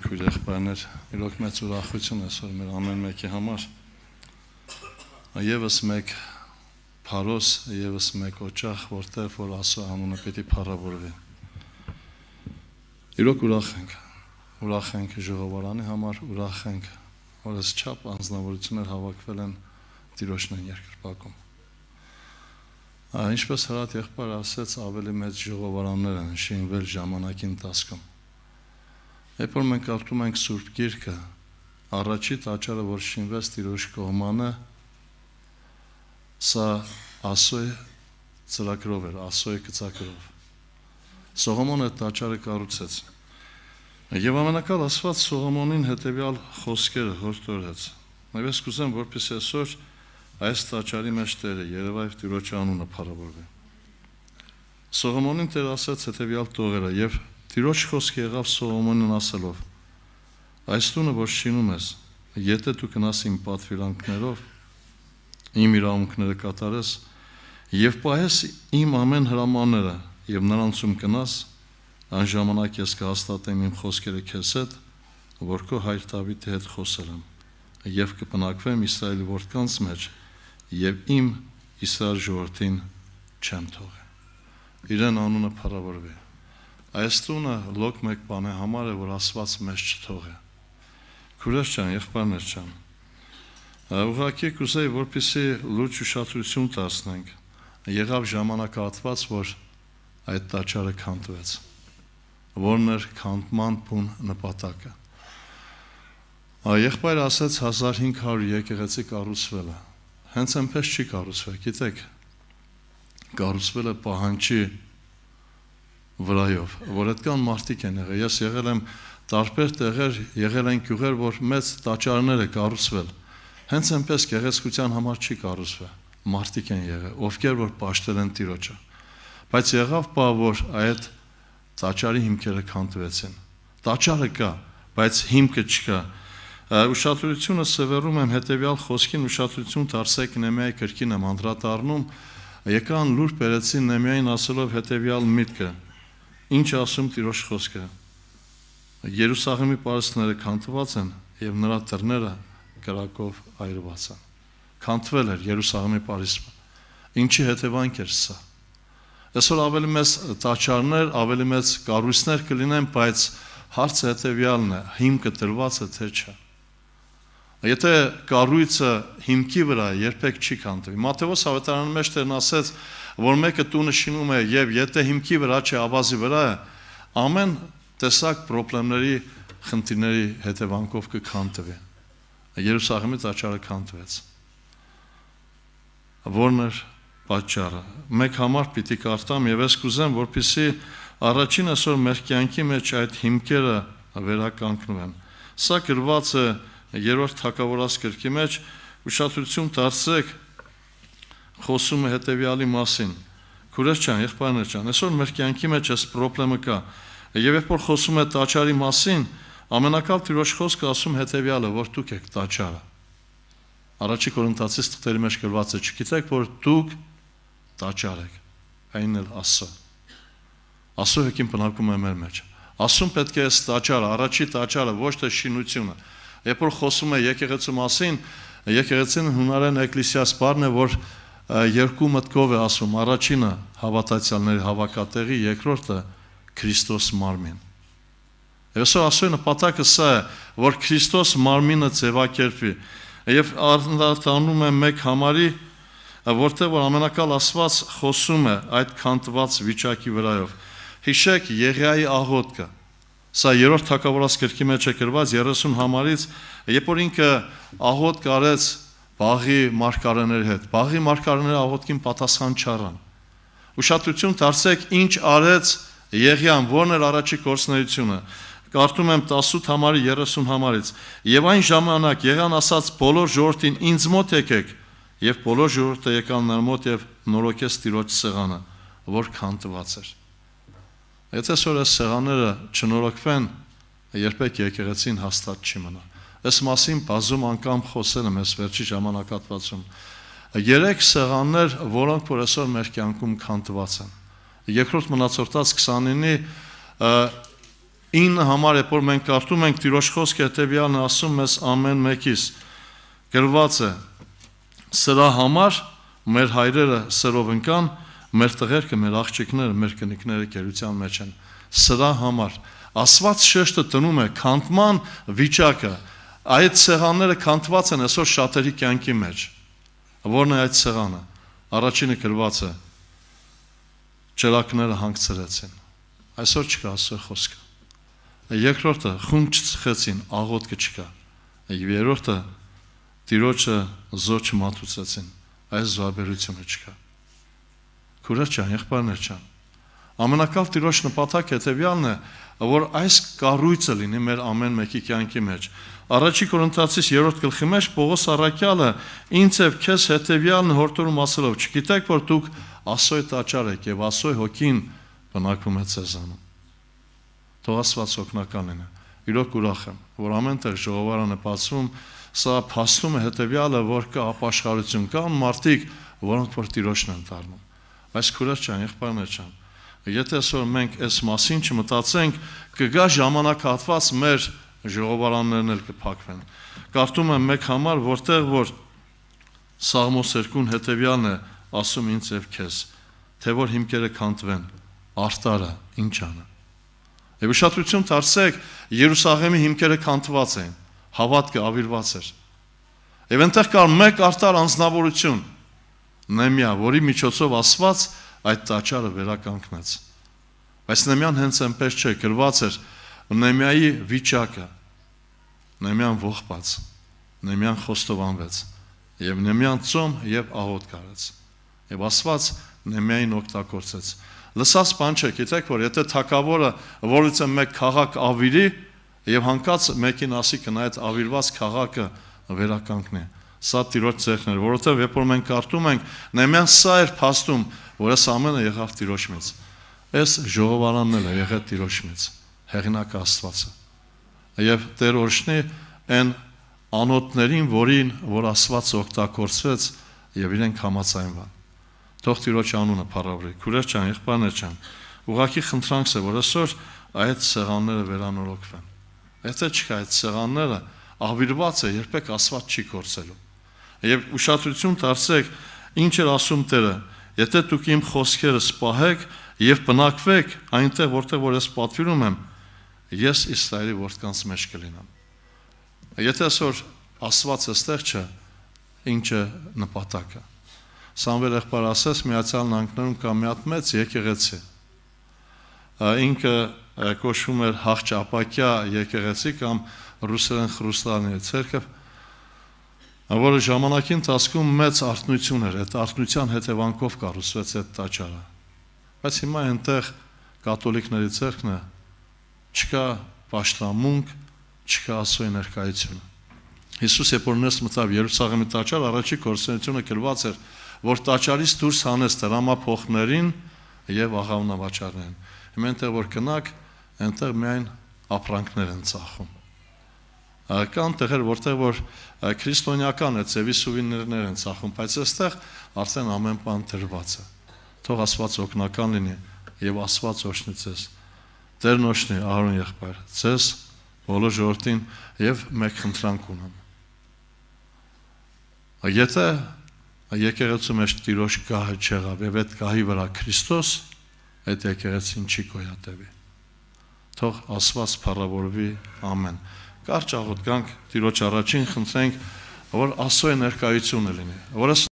քույր եղբայրներ, իրոք մեծ ուրախություն է այսօր մեր ամեն մեկի համար։ Եվս մեկ փարոս, եւս մեկ օջախ, որտեղ որ Աստծո անունը պիտի փառավորվի։ Իրոք ուրախ ենք։ Ուրախ ենք ժողովարանի համար, ուրախ ենք, որ ես չափ անznավորություններ հավաքվել են Տիրոջն են երկրպակում։ Ա, ինչպես հրատ եղբայր ասեց, ավելի մեծ ժողովարաններ են շինվել ժամանակի ընթացքում։ Երբ որ մենք արտում ենք Սուրբ Գիրքը, առաջի տաճարը, որ շինվեց Տիրոջ կողմանը, սա ասոյ ծրագրով էր, ասոյ գծագրով։ Սողոմոնը տաճարը կառուցեց։ Եվ ամենակալ ասված Սողոմոնին հետևյալ խոսքերը հորդորեց։ Եվ ես կուզեմ, որպես այսօր այս տաճարի մեջ Տերը Երևայվ Տիրոջ անունը փառավորվի։ Սողոմոնին Տեր ասաց հետևյալ տողերը եւ Տիրոջ խոսքը եղավ Սողոմոնն ասելով. Այս տունը որ շինում ես, եթե դու գնաս իմ պատվիրանքներով, իմ իրավունքները կատարես եւ պահես իմ ամեն հրամանները եւ նրանցում կնաս, այն ժամանակ ես կհաստատեմ իմ խոսքերը քեզ հետ, որ քո հայր Դավիթի հետ խոսել եմ եւ կպնակվեմ Իսրայելի որդկանց մեջ եւ իմ Իսրայել ժողովրդին չեմ թողել։ Իրեն անունը փառավորվի։ Այս տունը լոկ մեկ բան է համար է, որ Աստված մեզ չթողի։ Քուրես ջան, եղբայրներ ջան, ուղղակի կուզեի, որպեսի լուրջ ուշադրություն դարձնենք։ Եղավ ժամանակահատված, որ այդ տաճարը քանդվեց։ Որն էր քանդման բուն նպատակը։ Եղբայր ասաց 1500 եկեղեցի կառուցվել է։ Հենց այնպես չի կառուցվել, գիտեք։ Կառուցվել է պահանջի վրայով, որ այդքան մարդիկ են եղել։ Ես եղել եմ տարբեր տեղեր, եղել են գյուղեր, որ մեծ տաճարներ է կառուցվել։ Հենց այնպես գեղեցկության համար չի կառուցվել։ Մարդիկ են եղել, ովքեր որ ճաշտել են Տիրոջը։ Բայց եղավ բա, որ այդ տաճարի հիմքերը քանդվեցին։ Տաճարը կա, բայց հիմքը չկա։ Ուշադրությունը սևեռում եմ հետեւյալ խոսքին, ուշադրություն դարձեք Նեմիայի կրկին եմ անդրադառնում, եկան լուրջ բերեցին Նեմիային ասելով հետեւյալ միտքը Ինչ ասում Տիրոջ խոսքը։ Երուսաղեմի պարիսները քանդված են եւ նրա դռները կրակով այրված են։ Քանդվել էր Երուսաղեմի պարիսը։ Ինչի հետևանք էր սա։ Այսօր ավելի մեծ տաճարներ, ավելի մեծ կառույցներ կլինեն, բայց հարցը հետևյալն է՝ հիմքը դրված է թե չէ։ Եթե կառույցը հիմքի վրա երբեք չի քանդվի։ Մատթեոս ավետարանի մեջ դեռ ասաց որ մեկը տունը շինում է եւ եթե հիմքի վրա չէ, ավազի վրա է, ամեն տեսակ խնդիրների խնդիրների հետևանքով կքանտվի։ Երուսաղեմի աճարը քանտվեց։ Որն էր պատճառը։ Մեկ համար պիտի կարտամ եւ ես կուզեմ, որpիսի առաջին այսօր մեր կյանքի մեջ այդ հիմքերը վերականգնվեն։ Սա գրված է երրորդ թակավորած գրքի մեջ, ուշադրություն դարձեք խոսում է հետևյալի մասին. Քուրես ջան, եղբայրներ ջան, այսօր մեր կյանքի մեջ էս խնդրեմը կա։ Եվ երբ որ խոսում է տաճարի մասին, ամենակալ Տիրոջ խոսքը ասում հետևյալը, որ դուք եք տաճարը։ Առաջի Կորինթացի թղթերի մեջ գրված է, չգիտեք, որ դուք տաճար եք։ Այնն էլ ասա։ Ասո հեքին բնակում է մեր մեջ։ Ասում պետք է այս տաճարը, առաջի տաճարը, ոչ թե շինությունը։ Երբ որ խոսում է եկեղեցու մասին, եկեղեցին հունարեն էկլեսիաս բառն է, որ երկու մտքով է ասում, առաջինը հավատացյալների հավաքատեղի, երկրորդը Քրիստոս մարմին։ Եվ այսօր ասոյ նպատակը սա է, որ Քրիստոս մարմինը ձևակերպվի։ Եվ արտանում է մեկ համարի, որտեղ որ ամենակալ Աստված խոսում է այդ քանդված վիճակի վրայով։ Հիշեք Եղիայի աղոթքը։ Սա երրորդ թակավորած գրքի մեջ է գրված 30 համարից, երբ որ ինքը աղոթք արեց բաղի մարգարեներ հետ։ Բաղի մարգարեները աղոտքին պատասխան չառան։ Ուշադրություն դարձեք, ինչ արեց Եղիան, որն էր առաջի կորցնությունը։ Կարդում եմ 18 համարի 30 համարից։ Եվ այն ժամանակ Եղան ասաց բոլոր ժողովրդին ինձ մոտ եկեք, եւ բոլոր ժողովուրդը եկան նրա մոտ եւ նորոգեց Տիրոջ սեղանը, որ քանտված էր։ Եթե այսօր այս սեղանները չնորոգվեն, երբեք եկեղեցին հաստատ չի մնա։ Այս մասին բազում անգամ խոսել եմ այս վերջի ժամանակատվածում։ Երեք սեղաններ, որոնք որ այսօր մեր կյանքում քանդված են։ Երկրորդ մնացորդած 29-ի ինը համար է, որ մենք կարդում ենք Տիրոջ խոսքը հետևյալն ասում մեզ ամեն մեկից գրված է. Սրա համար մեր հայրերը սերով ընկան, մեր տղերքը, մեր աղջիկները, մեր կնիկները կերության մեջ են։ Սրա համար ասված շեշտը տնում է քանդման վիճակը, Այդ սեղանները քանդված են այսօր շատերի կյանքի մեջ։ Որն է այդ սեղանը։ Առաջինը գրված է. Ճերակները հանգցրեցին։ Այսօր չկա Աստծո խոսքը։ Երկրորդը խունջ ծխեցին, աղոտքը չկա։ Երրորդը տիրոջը զոչ մատուցեցին։ Այս զոհաբերությունը չկա։ Քուրա ջան, եղբայրներ ջան, Ամենակալ Տիրոջ նպատակ հետևյալն է, որ այս կառույցը լինի մեր ամեն մեկի կյանքի մեջ։ Առաջի Կորինթացիս 3-րդ գլխի մեջ Պողոս Արաքյալը ինձ եւ քեզ հետևյալն հորդորում ասելով. «Չգիտեք, որ դուք ասոյ տաճար եք եւ ասոյ հոգին բնակվում է ցեզանում»։ Թող Աստված օգնական լինի։ Իրոք ուրախ եմ, որ ամենտեղ ժողովարանը բացվում, սա փաստում է հետևյալը, որ կա ապաշխարություն, կան մարդիկ, որոնք որ Տիրոջն են դառնում։ Այս քուրը չան, եղբայրն չան։ Եթե այսօր մենք այս մասին չմտածենք, կգա ժամանակահատված մեր ժողովարաններն էլ կփակվեն։ Կարդում եմ մեկ համար, որտեղ որ Սաղմոս 2-ն հետևյալն է ասում ինձ եւ քեզ, թե որ հիմքերը քանդվեն, արտարը ինչ անը։ Եվ ուշադրություն դարձեք, Երուսաղեմի հիմքերը քանդված էին, հավատքը ավիրված էր։ Եվ այնտեղ կար մեկ արտար անznավորություն, Նեմիա, որի միջոցով ասված է այդ տաճարը վերականգնեց։ Բայց Նեմյան հենց այնպես չէ, գրված էր Նեմյայի վիճակը։ Նեմյան ողբաց, Նեմյան խոստովանվեց եւ Նեմյան ծոմ եւ աղոտ կարեց։ Եվ Աստված Նեմյային օգտագործեց։ Լսած բան չէ, գիտեք, որ եթե թակավորը որից է մեկ քաղաք ավիրի եւ հանկարծ մեկին ասի կնայած ավիրված քաղաքը վերականգնի, Սա Տիրոջ ցեղն էր, որովհետև երբ որ մենք կարդում ենք, Նեմյան սա էր փաստում, որ այս ամենը եղավ Տիրոջ մեծ։ Այս ժողովարանն էլ եղավ Տիրոջ մեծ, հեղինակ Աստվածը։ Եվ Տեր օրհնի այն անոթներին, որին որ Աստված օգտագործեց եւ իրենք համացայնվան։ Թող Տիրոջ անունը փառավորի։ Քուրեր ջան, եղբայրներ ջան, ուղղակի խնդրանքս է, որ այսօր այդ սեղանները վերանորոգվեն։ Եթե չկա այդ սեղանները, ավիրված է, երբեք ասված չի կործելու եւ ուշադրություն դարձեք ինչ էր ասում Տերը եթե դուք իմ խոսքերը սպահեք եւ բնակվեք այնտեղ որտեղ որ ես պատվիրում եմ ես Իսրայելի որդկանց մեջ կլինեմ եթե այսօր ասված էստեղ չէ ինչ է նպատակը Սամվել եղբայր ասես միացյալ նանքներում կա մի հատ մեծ եկեղեցի ինքը կոչվում էր հաղճապակյա եկեղեցի կամ ռուսերեն խրուստանի ցերկը որը ժամանակի ընթացքում մեծ արտնություն էր, այդ արտնության հետևանքով կառուցվեց այդ տաճարը։ Բայց հիմա այնտեղ կաթոլիկների церկն է, չկա պաշտամունք, չկա Աստծո ներկայություն։ Հիսուս երբ որ ներս մտավ Երուսաղեմի տաճար, առաջի կորսենությունը գրված էր, որ տաճարից դուրս հանես դրամափոխներին եւ աղավնավաճառներին։ Հիմա այնտեղ որ կնակ, այնտեղ միայն ապրանքներ են ծախում կան տեղեր, որտեղ որ քրիստոնեական է, ծևի սուվինիրներ են ծախում, բայց այստեղ արդեն ամեն բան դրված է։ Թող Աստված օգնական լինի եւ Աստված օշնի ձեզ։ Տերն օշնի Ահարոն եղբայր, ձեզ բոլոր ժողովրդին եւ մեկ խնդրանք ունեմ։ Եթե եկեղեցու մեջ տիրոջ գահը չեղավ եւ այդ գահի վրա Քրիստոս այդ եկեղեցին չի գոյատևի։ Թող Աստված փառավորվի։ Ամեն կարճ աղոտ գանք Տիրոջ առաջին, խնդրենք, որ Աստծո ներկայությունը լինի, որ